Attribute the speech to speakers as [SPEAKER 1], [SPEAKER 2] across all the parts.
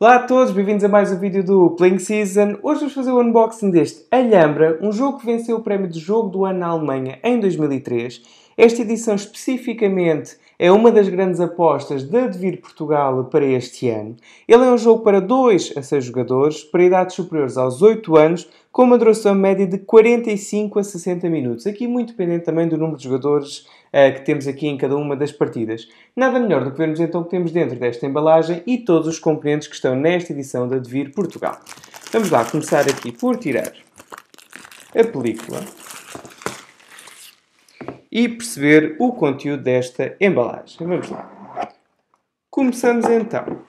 [SPEAKER 1] Olá a todos, bem-vindos a mais um vídeo do Playing Season. Hoje vamos fazer o unboxing deste Alhambra, um jogo que venceu o prémio de jogo do ano na Alemanha em 2003. Esta edição especificamente é uma das grandes apostas de Advir Portugal para este ano. Ele é um jogo para 2 a 6 jogadores, para idades superiores aos 8 anos, com uma duração média de 45 a 60 minutos. Aqui muito dependente também do número de jogadores uh, que temos aqui em cada uma das partidas. Nada melhor do que vermos então o que temos dentro desta embalagem e todos os componentes que estão nesta edição da Advir Portugal. Vamos lá começar aqui por tirar a película e perceber o conteúdo desta embalagem. Vamos lá. Começamos então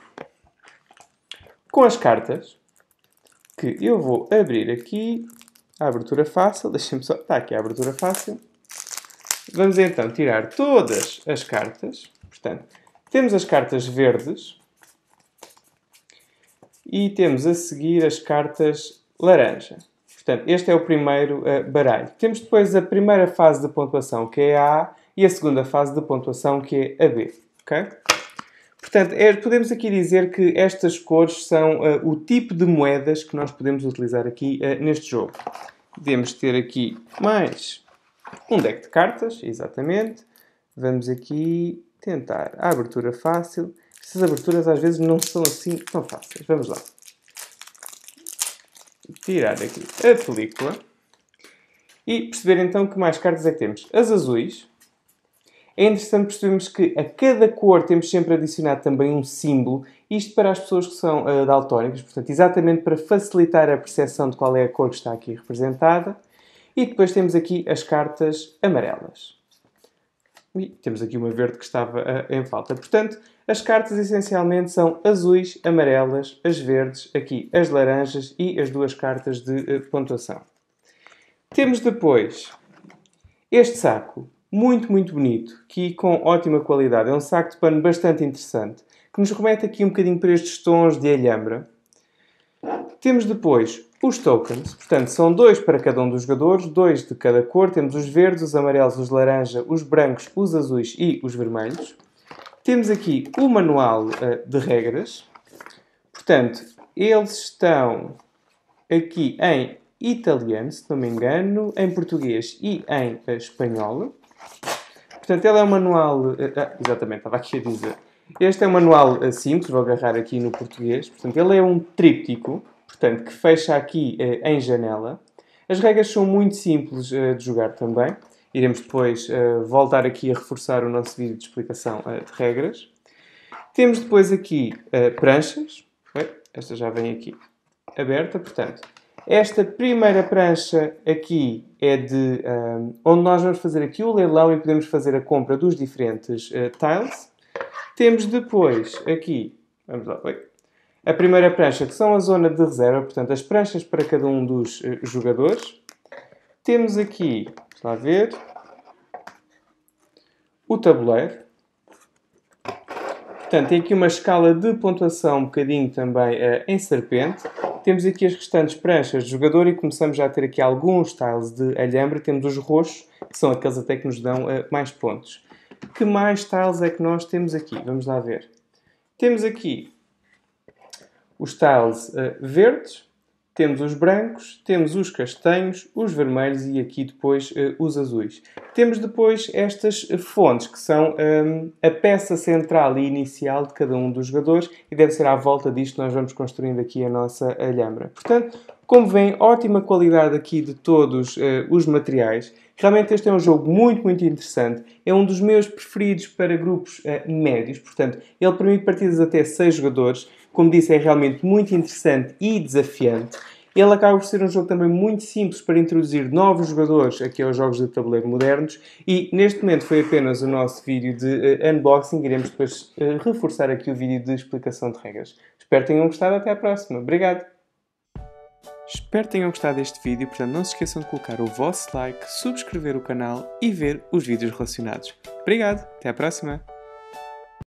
[SPEAKER 1] com as cartas que eu vou abrir aqui. A abertura fácil, deixem-me só. Está aqui a abertura fácil. Vamos então tirar todas as cartas. Portanto, temos as cartas verdes e temos a seguir as cartas laranja. Portanto, este é o primeiro uh, baralho. Temos depois a primeira fase de pontuação, que é a A, e a segunda fase de pontuação, que é a B. Okay? Portanto, é, podemos aqui dizer que estas cores são uh, o tipo de moedas que nós podemos utilizar aqui uh, neste jogo. Podemos ter aqui mais um deck de cartas, exatamente. Vamos aqui tentar a abertura fácil. Estas aberturas às vezes não são assim tão fáceis. Vamos lá tirar aqui a película e perceber então que mais cartas é que temos. As azuis. É interessante percebermos que a cada cor temos sempre adicionado também um símbolo, isto para as pessoas que são uh, daltónicas, portanto, exatamente para facilitar a percepção de qual é a cor que está aqui representada. E depois temos aqui as cartas amarelas. E temos aqui uma verde que estava ah, em falta. Portanto, as cartas essencialmente são azuis, amarelas, as verdes, aqui as laranjas e as duas cartas de ah, pontuação. Temos depois este saco, muito, muito bonito, que com ótima qualidade. É um saco de pano bastante interessante, que nos remete aqui um bocadinho para estes tons de alhambra. Temos depois os tokens. Portanto, são dois para cada um dos jogadores, dois de cada cor. Temos os verdes, os amarelos, os laranja, os brancos, os azuis e os vermelhos. Temos aqui o manual uh, de regras. Portanto, eles estão aqui em italiano, se não me engano, em português e em espanhol. Portanto, ele é um manual... Eh, ah, exatamente, estava aqui a dizer. Este é um manual eh, simples, vou agarrar aqui no português. Portanto, ele é um tríptico portanto, que fecha aqui uh, em janela. As regras são muito simples uh, de jogar também. Iremos depois eh, voltar aqui a reforçar o nosso vídeo de explicação de regras. Temos depois aqui pranchas. Esta já vem aqui aberta, portanto, esta primeira prancha aqui é de um, onde nós vamos fazer aqui o leilão e podemos fazer a compra dos diferentes uh, tiles. Temos depois aqui, vamos lá, a primeira prancha, que são a zona de reserva, portanto, as pranchas para cada um dos eh, jogadores. Temos aqui, está lá ver, o tabuleiro. Portanto, tem aqui uma escala de pontuação um bocadinho também uh, em serpente. Temos aqui as restantes pranchas de jogador e começamos já a ter aqui alguns tiles de alhambra. Temos os roxos, que são aqueles até que nos dão uh, mais pontos. Que mais tiles é que nós temos aqui? Vamos lá ver. Temos aqui os tiles uh, verdes, temos os brancos, temos os castanhos, os vermelhos e aqui depois uh, os azuis. Temos depois estas eh, fontes, que são um, ehm, a peça central e inicial de cada um dos jogadores e deve ser à volta disto que nós vamos construindo aqui a nossa alhambra. Portanto, como veem, ótima qualidade aqui de todos uh, os materiais. Realmente este é um jogo muito, muito interessante. É um dos meus preferidos para grupos uh, médios. Portanto, ele permite partidas até 6 jogadores como disse, é realmente muito interessante e desafiante. Ele acaba por ser um jogo também muito simples para introduzir novos jogadores aqui aos jogos de tabuleiro modernos e neste momento foi apenas o nosso vídeo de uh, unboxing, iremos depois uh, reforçar aqui o vídeo de explicação de regras. Espero que tenham gostado, até à próxima. Obrigado! Espero que tenham gostado deste vídeo, portanto não se esqueçam de colocar o vosso like, subscrever o canal e ver os vídeos relacionados. Obrigado, até à próxima!